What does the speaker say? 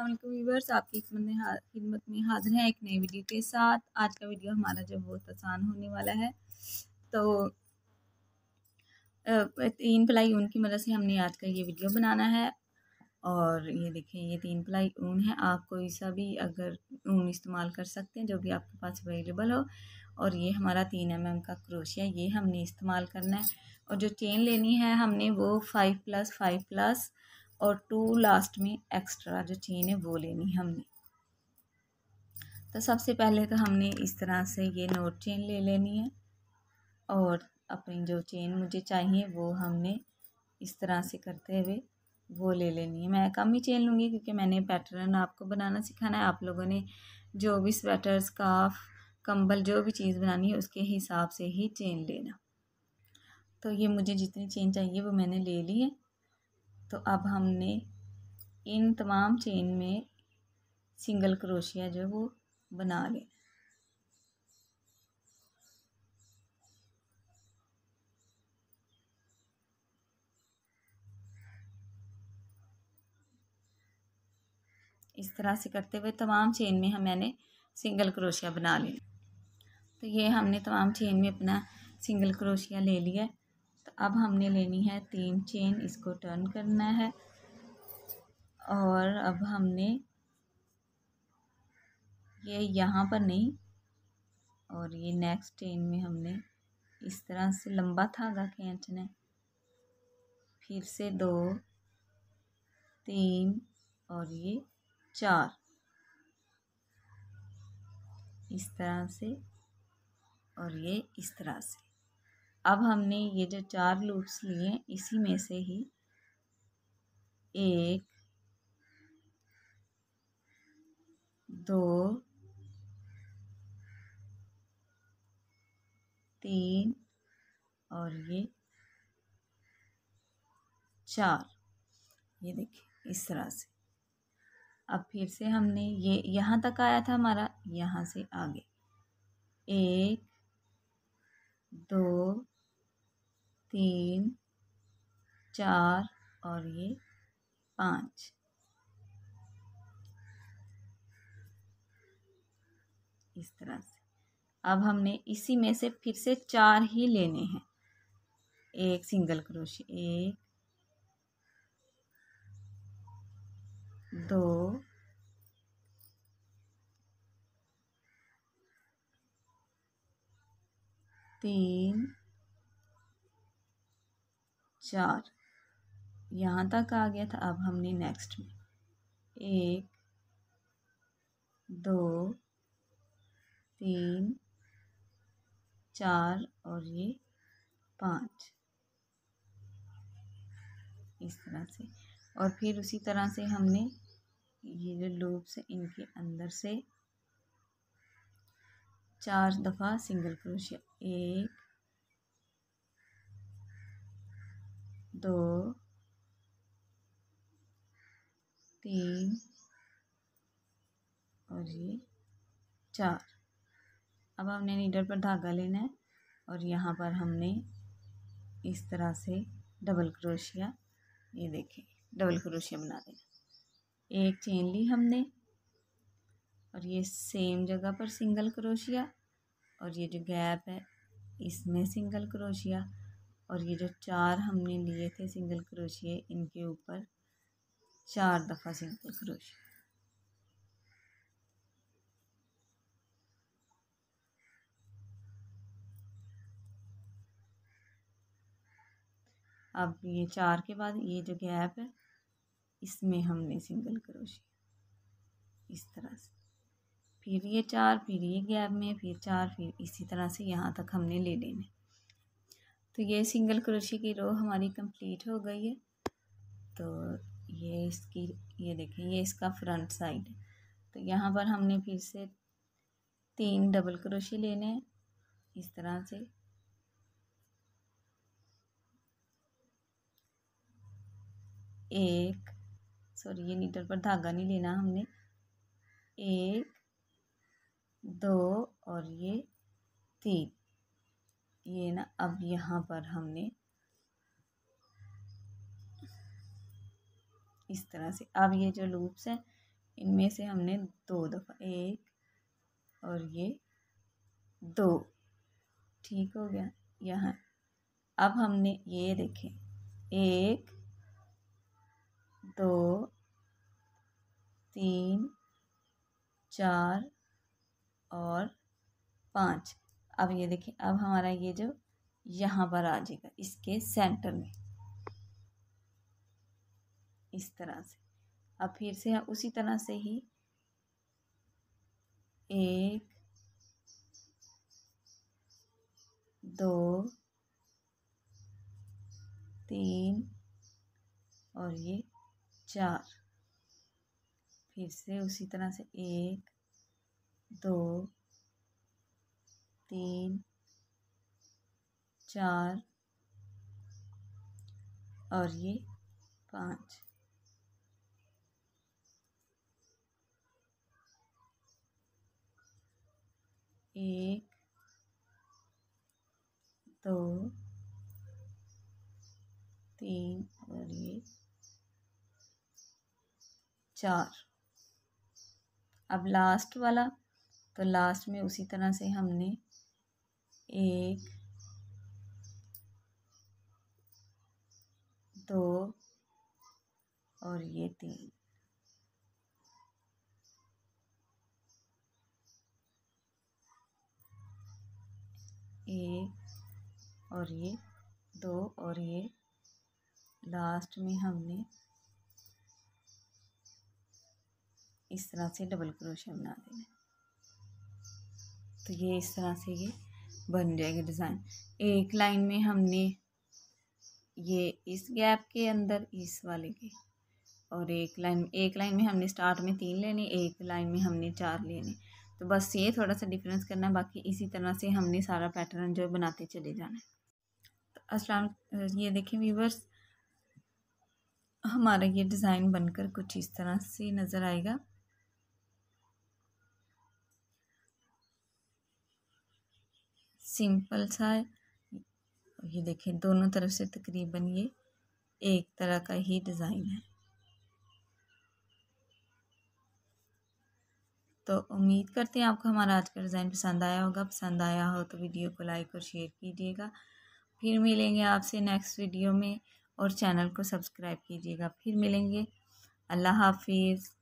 अल्लाम आपकी खिदमत खिदमत में हाजिर हैं एक नई वीडियो के साथ आज का वीडियो हमारा जो बहुत आसान होने वाला है तो तीन प्लाई ऊन की मदद से हमने आज का ये वीडियो बनाना है और ये देखें ये तीन प्लाई ऊन है आप कोई सा भी अगर ऊन इस्तेमाल कर सकते हैं जो भी आपके पास अवेलेबल हो और ये हमारा तीन एम एम का क्रोशिया ये हमने इस्तेमाल करना है और जो चेन लेनी है हमने वो फाइव प्लस फाइव प्लस और टू लास्ट में एक्स्ट्रा जो चेन है वो लेनी हमने तो सबसे पहले तो हमने इस तरह से ये नोट चेन ले लेनी है और अपनी जो चेन मुझे चाहिए वो हमने इस तरह से करते हुए वो ले लेनी है मैं कम ही चेन लूँगी क्योंकि मैंने पैटर्न आपको बनाना सिखाना है आप लोगों ने जो भी स्वेटर स्काफ कंबल जो भी चीज़ बनानी है उसके हिसाब से ही चेन लेना तो ये मुझे जितनी चेन चाहिए वो मैंने ले ली है तो अब हमने इन तमाम चेन में सिंगल क्रोशिया जो वो बना लें इस तरह से करते हुए तमाम चेन में हम मैंने सिंगल क्रोशिया बना लिया तो ये हमने तमाम चेन में अपना सिंगल क्रोशिया ले लिया तो अब हमने लेनी है तीन चेन इसको टर्न करना है और अब हमने ये यहाँ पर नहीं और ये नेक्स्ट चेन में हमने इस तरह से लंबा धागा खींचना फिर से दो तीन और ये चार इस तरह से और ये इस तरह से अब हमने ये जो चार लूप्स लिए इसी में से ही एक दो तीन और ये चार ये देखिए इस तरह से अब फिर से हमने ये यहाँ तक आया था हमारा यहाँ से आगे एक दो तीन चार और ये पाँच इस तरह से अब हमने इसी में से फिर से चार ही लेने हैं एक सिंगल क्रोश एक दो तीन चार यहाँ तक आ गया था अब हमने नेक्स्ट में एक दो तीन चार और ये पाँच इस तरह से और फिर उसी तरह से हमने ये जो लूप्स हैं इनके अंदर से चार दफ़ा सिंगल क्रोशिया एक दो तीन और ये चार अब हमने नीडल पर धागा लेना है और यहाँ पर हमने इस तरह से डबल क्रोशिया ये देखें डबल क्रोशिया बना देना एक चेन ली हमने और ये सेम जगह पर सिंगल क्रोशिया और ये जो गैप है इसमें सिंगल क्रोशिया और ये जो चार हमने लिए थे सिंगल क्रोशिए इनके ऊपर चार दफ़ा सिंगल क्रोशिए अब ये चार के बाद ये जो गैप है इसमें हमने सिंगल क्रोशिए इस तरह से फिर ये चार फिर ये गैप में फिर चार फिर इसी तरह से यहाँ तक हमने ले लेने तो ये सिंगल क्रोशी की रो हमारी कंप्लीट हो गई है तो ये इसकी ये देखें ये इसका फ्रंट साइड तो यहाँ पर हमने फिर से तीन डबल क्रोशी लेने हैं इस तरह से एक सॉरी ये नीटर पर धागा नहीं लेना हमने एक दो और ये तीन ये ना अब यहाँ पर हमने इस तरह से अब ये जो लूप्स हैं इनमें से हमने दो दफ़ा एक और ये दो ठीक हो गया यहाँ अब हमने ये देखे एक दो तीन चार और पाँच अब ये देखिए अब हमारा ये जो यहाँ पर आ जाएगा इसके सेंटर में इस तरह से अब फिर से उसी तरह से ही एक दो तीन और ये चार फिर से उसी तरह से एक दो तीन चार और ये पाँच एक दो तीन और ये चार अब लास्ट वाला तो लास्ट में उसी तरह से हमने एक दो और ये तीन एक और ये दो और ये लास्ट में हमने इस तरह से डबल क्रोशिया बना देना तो ये इस तरह से ये बन जाएगा डिज़ाइन एक लाइन में हमने ये इस गैप के अंदर इस वाले के और एक लाइन एक लाइन में हमने स्टार्ट में तीन लेने एक लाइन में हमने चार लेने तो बस ये थोड़ा सा डिफरेंस करना बाकी इसी तरह से हमने सारा पैटर्न जो बनाते चले जाना है तो असलम ये देखें व्यूवर्स हमारा ये डिज़ाइन बनकर कुछ इस तरह से नज़र आएगा सिंपल सा है ये देखें दोनों तरफ से तकरीबन ये एक तरह का ही डिज़ाइन है तो उम्मीद करते हैं आपको हमारा आज का डिज़ाइन पसंद आया होगा पसंद आया हो तो वीडियो को लाइक और शेयर कीजिएगा फिर मिलेंगे आपसे नेक्स्ट वीडियो में और चैनल को सब्सक्राइब कीजिएगा फिर मिलेंगे अल्लाह हाफिज़